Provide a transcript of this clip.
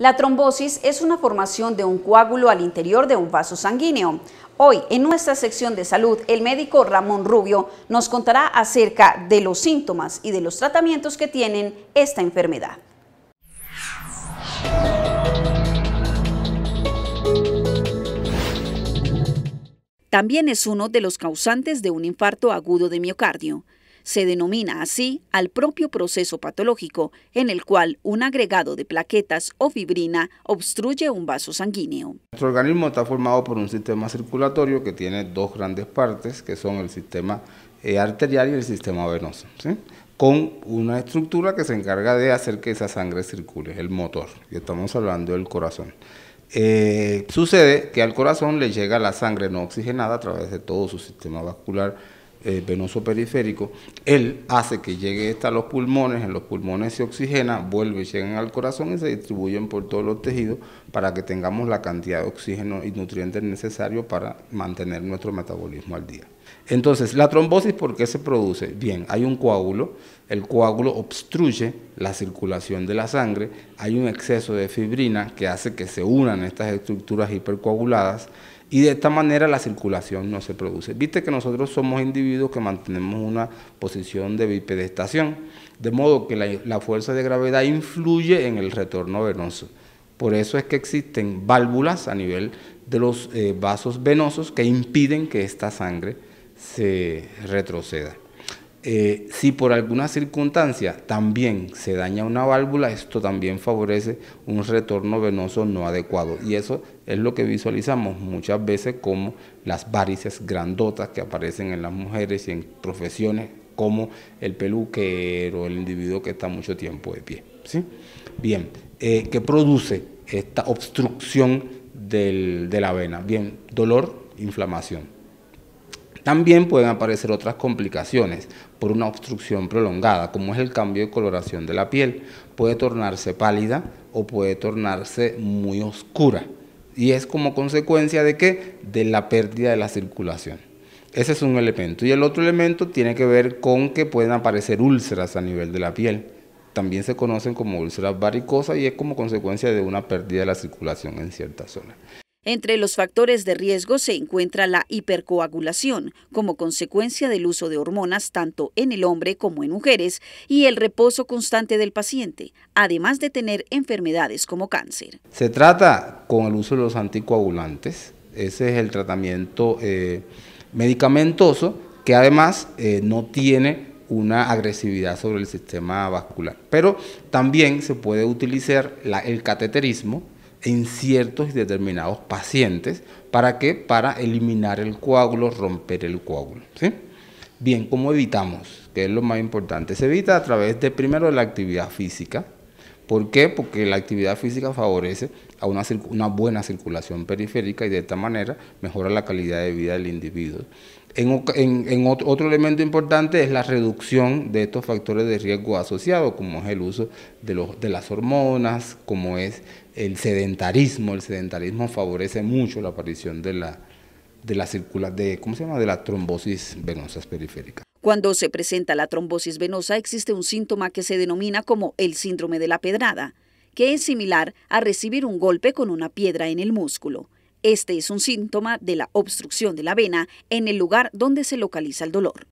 La trombosis es una formación de un coágulo al interior de un vaso sanguíneo. Hoy, en nuestra sección de salud, el médico Ramón Rubio nos contará acerca de los síntomas y de los tratamientos que tienen esta enfermedad. También es uno de los causantes de un infarto agudo de miocardio. Se denomina así al propio proceso patológico en el cual un agregado de plaquetas o fibrina obstruye un vaso sanguíneo. Nuestro organismo está formado por un sistema circulatorio que tiene dos grandes partes, que son el sistema eh, arterial y el sistema venoso, con una estructura que se encarga de hacer que esa sangre circule, el motor, y estamos hablando del corazón. Eh, sucede que al corazón le llega la sangre no oxigenada a través de todo su sistema vascular, eh, venoso periférico, él hace que llegue hasta los pulmones, en los pulmones se oxigena, vuelve, llegan al corazón y se distribuyen por todos los tejidos para que tengamos la cantidad de oxígeno y nutrientes necesarios para mantener nuestro metabolismo al día. Entonces, la trombosis, ¿por qué se produce? Bien, hay un coágulo, el coágulo obstruye la circulación de la sangre, hay un exceso de fibrina que hace que se unan estas estructuras hipercoaguladas, y de esta manera la circulación no se produce. Viste que nosotros somos individuos que mantenemos una posición de bipedestación, de modo que la, fuerza de gravedad influye en el retorno venoso. Por eso es que existen válvulas a nivel de los eh, vasos venosos que impiden que esta sangre se retroceda. Eh, si por alguna circunstancia también se daña una válvula, esto también favorece un retorno venoso no adecuado. Y eso es lo que visualizamos muchas veces como las varices grandotas que aparecen en las mujeres y en profesiones como el peluquero, el individuo que está mucho tiempo de pie. ¿sí? Bien, eh, ¿qué produce esta obstrucción de la vena? Bien, dolor, inflamación. También pueden aparecer otras complicaciones por una obstrucción prolongada, como es el cambio de coloración de la piel. Puede tornarse pálida o puede tornarse muy oscura. Y es como consecuencia de qué? De la pérdida de la circulación. Ese es un elemento. Y el otro elemento tiene que ver con que pueden aparecer úlceras a nivel de la piel. También se conocen como úlceras varicosas y es como consecuencia de una pérdida de la circulación en ciertas zonas. Entre los factores de riesgo se encuentra la hipercoagulación, como consecuencia del uso de hormonas tanto en el hombre como en mujeres, y el reposo constante del paciente, además de tener enfermedades como cáncer. Se trata con el uso de los anticoagulantes, ese es el tratamiento eh, medicamentoso, que además eh, no tiene una agresividad sobre el sistema vascular. Pero también se puede utilizar el cateterismo, en ciertos y determinados pacientes. ¿Para qué? Para eliminar el coágulo, romper el coágulo. ¿sí? Bien, ¿cómo evitamos? Que es lo más importante. Se evita a través de primero la actividad física, ¿Por qué? Porque la actividad física favorece a una, buena circulación periférica y de esta manera mejora la calidad de vida del individuo. En, otro, elemento importante es la reducción de estos factores de riesgo asociados, como es el uso de, las hormonas, como es el sedentarismo. El sedentarismo favorece mucho la aparición de la, de, de la trombosis venosa periférica. Cuando se presenta la trombosis venosa existe un síntoma que se denomina como el síndrome de la pedrada, que es similar a recibir un golpe con una piedra en el músculo. Este es un síntoma de la obstrucción de la vena en el lugar donde se localiza el dolor.